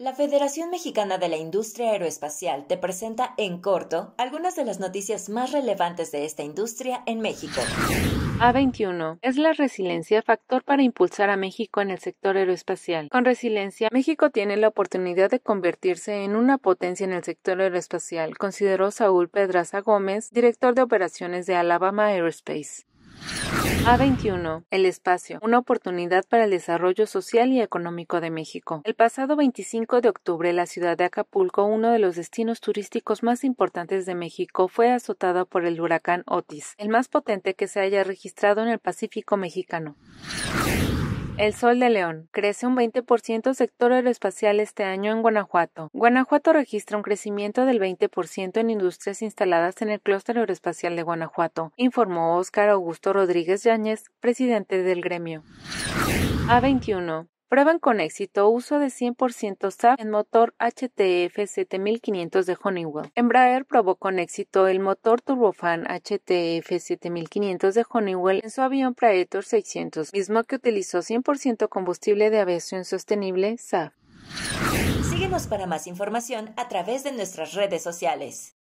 La Federación Mexicana de la Industria Aeroespacial te presenta en corto algunas de las noticias más relevantes de esta industria en México. A21. Es la resiliencia factor para impulsar a México en el sector aeroespacial. Con resiliencia, México tiene la oportunidad de convertirse en una potencia en el sector aeroespacial, consideró Saúl Pedraza Gómez, director de operaciones de Alabama Aerospace. A21. El espacio. Una oportunidad para el desarrollo social y económico de México. El pasado 25 de octubre, la ciudad de Acapulco, uno de los destinos turísticos más importantes de México, fue azotada por el huracán Otis, el más potente que se haya registrado en el Pacífico mexicano. El Sol de León. Crece un 20% sector aeroespacial este año en Guanajuato. Guanajuato registra un crecimiento del 20% en industrias instaladas en el clúster aeroespacial de Guanajuato, informó Óscar Augusto Rodríguez Yáñez, presidente del gremio. A21. Prueban con éxito uso de 100% SAF en motor HTF 7500 de Honeywell. Embraer probó con éxito el motor turbofan HTF 7500 de Honeywell en su avión Praetor 600, mismo que utilizó 100% combustible de aviación sostenible SAF. Síguenos para más información a través de nuestras redes sociales.